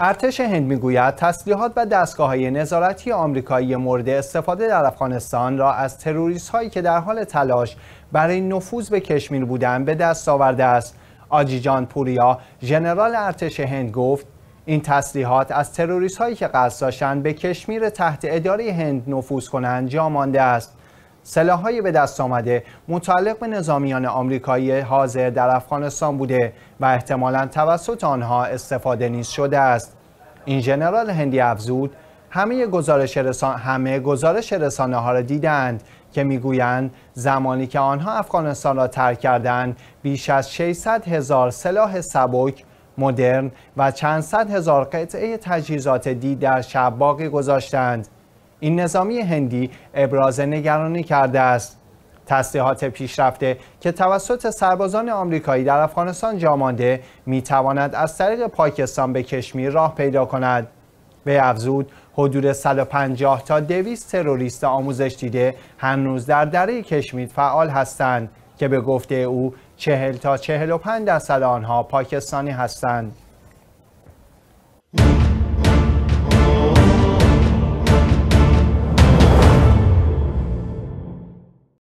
ارتش هند میگوید تسلیحات و دستگاه های نظارتی آمریکایی مورد استفاده در افغانستان را از تروریست هایی که در حال تلاش برای نفوذ به کشمیر بودند به دست آورده است. آجیجان پوریا ژنرال ارتش هند گفت این تسلیحات از تروریست هایی که قصد داشتند به کشمیر تحت اداره هند نفوذ کنند جا مانده است. سلاحهای به دست آمده متعلق به نظامیان آمریکایی حاضر در افغانستان بوده و احتمالا توسط آنها استفاده نیز شده است این ژنرال هندی افزود همه گزارش رسان... همه گزارش رسانه ها را دیدند که میگویند زمانی که آنها افغانستان را ترک کردند بیش از 600 هزار سلاح سبک مدرن و چند صد هزار قطعه تجهیزات دید در باقی گذاشتند این نظامی هندی ابراز نگرانی کرده است تسلیحات پیشرفته که توسط سربازان آمریکایی در افغانستان جامانده می میتواند از طریق پاکستان به کشمیر راه پیدا کند به افزود حدود 150 تا 200 تروریست آموزش دیده هنوز در دره کشمیر فعال هستند که به گفته او 40 تا 45 درصد آنها پاکستانی هستند